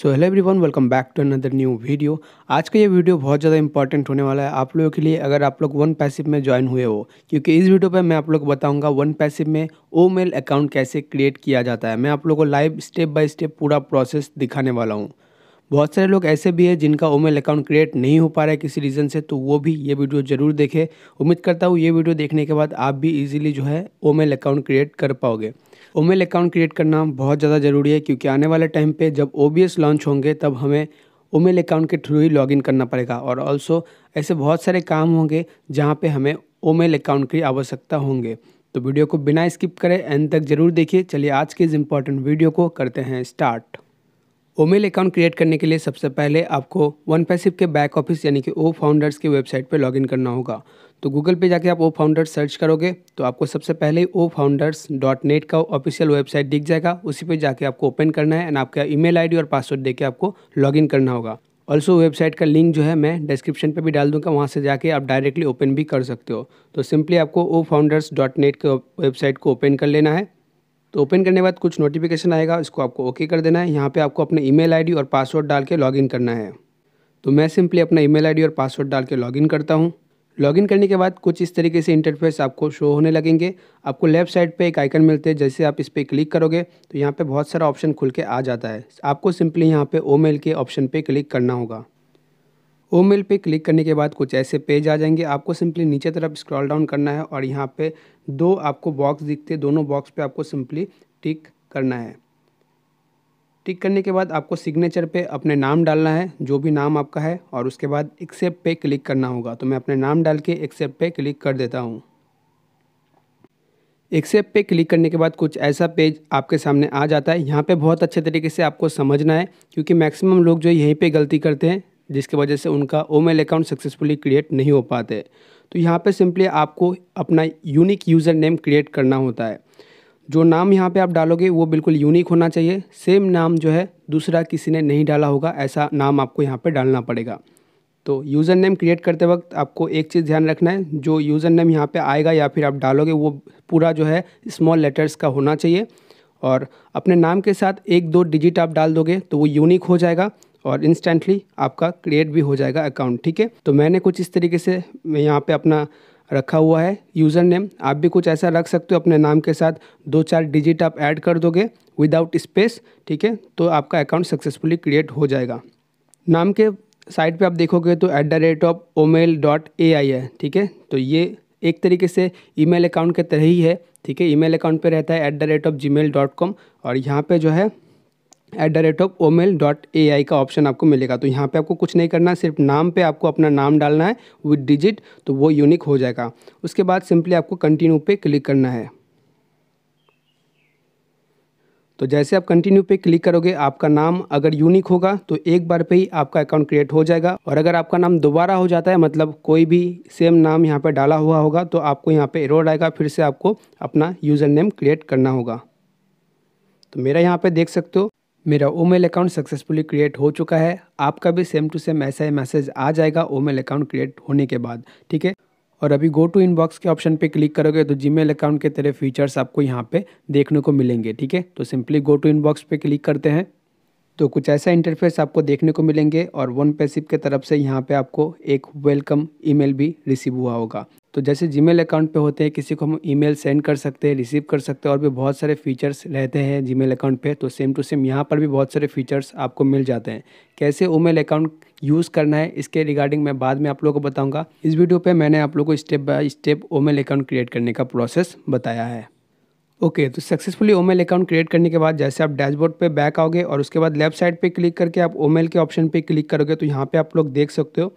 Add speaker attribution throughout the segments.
Speaker 1: so hello everyone welcome back to another new video आज का ये वीडियो बहुत ज़्यादा इंपॉर्टेंट होने वाला है आप लोगों के लिए अगर आप लोग वन पैसिव में ज्वाइन हुए हो क्योंकि इस वीडियो पे मैं आप लोग को बताऊंगा वन पैसिव में ओ मेल अकाउंट कैसे क्रिएट किया जाता है मैं आप लोगों को लाइव स्टेप बाय स्टेप पूरा प्रोसेस दिखाने वाला हूँ बहुत सारे लोग ऐसे भी हैं जिनका ओमेल अकाउंट क्रिएट नहीं हो पा रहा है किसी रीज़न से तो वो भी ये वीडियो ज़रूर देखें उम्मीद करता हूँ ये वीडियो देखने के बाद आप भी इजीली जो है ओमेल अकाउंट क्रिएट कर पाओगे ओमेल अकाउंट क्रिएट करना बहुत ज़्यादा ज़रूरी है क्योंकि आने वाले टाइम पर जब ओ लॉन्च होंगे तब हमें ओमेल अकाउंट के थ्रू ही लॉगिन करना पड़ेगा और ऑल्सो ऐसे बहुत सारे काम होंगे जहाँ पे हमें ओमेल अकाउंट की आवश्यकता होंगे तो वीडियो को बिना स्किप करें एंड तक ज़रूर देखिए चलिए आज के इस इम्पॉर्टेंट वीडियो को करते हैं स्टार्ट ओमेल अकाउंट क्रिएट करने के लिए सबसे पहले आपको वन पैसिव के बैक ऑफिस यानी कि ओ फाउंडर्स की वेबसाइट पर लॉगिन करना होगा तो गूगल पे जाके आप ओ फाउंडर्स सर्च करोगे तो आपको सबसे पहले ओ फाउंडर्स डॉट नेट का ऑफिशियल वेबसाइट दिख जाएगा उसी पे जाके आपको ओपन करना है एंड आपका ईमेल आईडी और पासवर्ड देके आपको लॉगिन करना होगा ऑल्सो वेबसाइट का लिंक जो है मैं डिस्क्रिप्शन पे भी डाल दूंगा वहाँ से जाके आप डायरेक्टली ओपन भी कर सकते हो तो सिंपली आपको ओ फाउंडर्स डॉट नेट के वेबसाइट को ओपन कर लेना है तो ओपन करने के बाद कुछ नोटिफिकेशन आएगा इसको आपको ओके कर देना है यहाँ पे आपको अपने ईमेल आईडी और पासवर्ड डाल के लॉगिन करना है तो मैं सिंपली अपना ईमेल आईडी और पासवर्ड डाल के लॉगिन करता हूँ लॉगिन करने के बाद कुछ इस तरीके से इंटरफेस आपको शो होने लगेंगे आपको लेफ्ट साइड पर एक आइकन मिलते हैं जैसे आप इस पर क्लिक करोगे तो यहाँ पर बहुत सारा ऑप्शन खुल के आ जाता है आपको सिंपली यहाँ पर ओ मेल के ऑप्शन पर क्लिक करना होगा ओमेल पे क्लिक करने के बाद कुछ ऐसे पेज आ जाएंगे आपको सिंपली नीचे तरफ स्क्रॉल डाउन करना है और यहाँ पे दो आपको बॉक्स दिखते दोनों बॉक्स पे आपको सिंपली टिक करना है टिक करने के बाद आपको सिग्नेचर पे अपने नाम डालना है जो भी नाम आपका है और उसके बाद एक्सेप्ट पे क्लिक करना होगा तो मैं अपने नाम डाल के एक्सेप्ट पे क्लिक कर देता हूँ एक्सेप्ट पे क्लिक करने के बाद कुछ ऐसा पेज आपके सामने आ जाता है यहाँ पे बहुत अच्छे तरीके से आपको समझना है क्योंकि मैक्सिमम लोग जो यहीं पे गलती करते हैं जिसकी वजह से उनका ओ अकाउंट सक्सेसफुली क्रिएट नहीं हो पाते तो यहाँ पे सिंपली आपको अपना यूनिक यूज़र नेम क्रिएट करना होता है जो नाम यहाँ पे आप डालोगे वो बिल्कुल यूनिक होना चाहिए सेम नाम जो है दूसरा किसी ने नहीं डाला होगा ऐसा नाम आपको यहाँ पे डालना पड़ेगा तो यूज़र नेम क्रिएट करते वक्त आपको एक चीज़ ध्यान रखना है जो यूज़र नेम यहाँ पर आएगा या फिर आप डालोगे वो पूरा जो है स्मॉल लेटर्स का होना चाहिए और अपने नाम के साथ एक दो डिजिट आप डाल दोगे तो वो यूनिक हो जाएगा और इंस्टेंटली आपका क्रिएट भी हो जाएगा अकाउंट ठीक है तो मैंने कुछ इस तरीके से यहाँ पे अपना रखा हुआ है यूज़र नेम आप भी कुछ ऐसा रख सकते हो अपने नाम के साथ दो चार डिजिट आप ऐड कर दोगे विदाउट स्पेस ठीक है तो आपका अकाउंट सक्सेसफुली क्रिएट हो जाएगा नाम के साइट पे आप देखोगे तो at the rate of Omail dot A I है ठीक है तो ये एक तरीके से ईमेल अकाउंट के तरह ही है ठीक है ईमेल अकाउंट पे रहता है at the rate of G mail dot com और यहाँ पे जो है at the rate of Omail dot A I का ऑप्शन आपको मिलेगा तो यहाँ पे आपको कुछ नहीं करना है सिर्फ नाम पे आपको अपना नाम डालना है विद डिजिट तो वो यूनिक हो जाएगा उसके बाद सिंपली आपको कंटिन्यू पे क्लिक करना है तो जैसे आप कंटिन्यू पे क्लिक करोगे आपका नाम अगर यूनिक होगा तो एक बार पे ही आपका अकाउंट क्रिएट हो जाएगा और अगर आपका नाम दोबारा हो जाता है मतलब कोई भी सेम नाम यहाँ पे डाला हुआ होगा तो आपको यहाँ पे एरोड आएगा फिर से आपको अपना यूज़र नेम क्रिएट करना होगा तो मेरा यहाँ पे देख सकते हो मेरा ओमेल अकाउंट सक्सेसफुली क्रिएट हो चुका है आपका भी सेम टू सेम ऐसा ही मैसेज आ जाएगा ओमेल अकाउंट क्रिएट होने के बाद ठीक है और अभी गो टू इनबॉक्स के ऑप्शन पे क्लिक करोगे तो जीमेल अकाउंट के तरह फीचर्स आपको यहाँ पे देखने को मिलेंगे ठीक है तो सिंपली गो टू इनबॉक्स पे क्लिक करते हैं तो कुछ ऐसा इंटरफेस आपको देखने को मिलेंगे और वन पेसिप के तरफ से यहाँ पे आपको एक वेलकम ईमेल भी रिसीव हुआ होगा तो जैसे जीमेल अकाउंट पे होते हैं किसी को हम ईमेल सेंड कर सकते हैं रिसीव कर सकते हैं और भी बहुत सारे फीचर्स रहते हैं जीमेल अकाउंट पे तो सेम टू सेम यहाँ पर भी बहुत सारे फीचर्स आपको मिल जाते हैं कैसे ओमेल अकाउंट यूज़ करना है इसके रिगार्डिंग मैं बाद में आप लोगों को बताऊँगा इस वीडियो पर मैंने आप लोग को step by step Omail account create करने का प्रोसेस बताया है ओके okay, तो सक्सेसफुली ओमेल अकाउंट क्रिएट करने के बाद जैसे आप डैशबोर्ड पे बैक आओगे और उसके बाद लेफ्ट साइड पे क्लिक करके आप ओमेल के ऑप्शन पे क्लिक करोगे तो यहाँ पे आप लोग देख सकते हो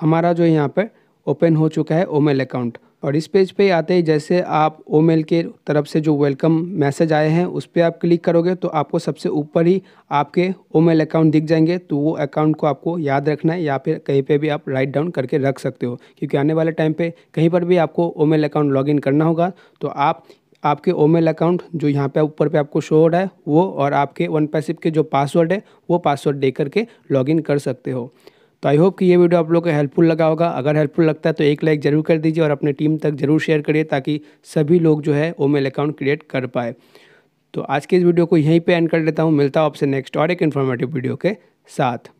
Speaker 1: हमारा जो यहाँ पर ओपन हो चुका है ओमेल अकाउंट और इस पेज पे आते ही जैसे आप ओमेल के तरफ से जो वेलकम मैसेज आए हैं उस पर आप क्लिक करोगे तो आपको सबसे ऊपर ही आपके ओमेल अकाउंट दिख जाएंगे तो वो अकाउंट को आपको याद रखना है या फिर कहीं पे भी आप राइट डाउन करके रख सकते हो क्योंकि आने वाले टाइम पे कहीं पर भी आपको ओमेल अकाउंट लॉगिन करना होगा तो आप आपके ओमेल अकाउंट जो यहाँ पे ऊपर पे आपको शो हो रहा है वो और आपके वन पैसिप के जो पासवर्ड है वो पासवर्ड दे करके लॉगिन कर सकते हो तो आई होप कि ये वीडियो आप लोग को हेल्पफुल लगा होगा अगर हेल्पफुल लगता है तो एक लाइक ज़रूर कर दीजिए और अपने टीम तक ज़रूर शेयर करिए ताकि सभी लोग जो है मेल अकाउंट क्रिएट कर पाए तो आज के इस वीडियो को यहीं पे एंड कर लेता हूँ मिलता हूँ आपसे नेक्स्ट और एक इन्फॉर्मेटिव वीडियो के साथ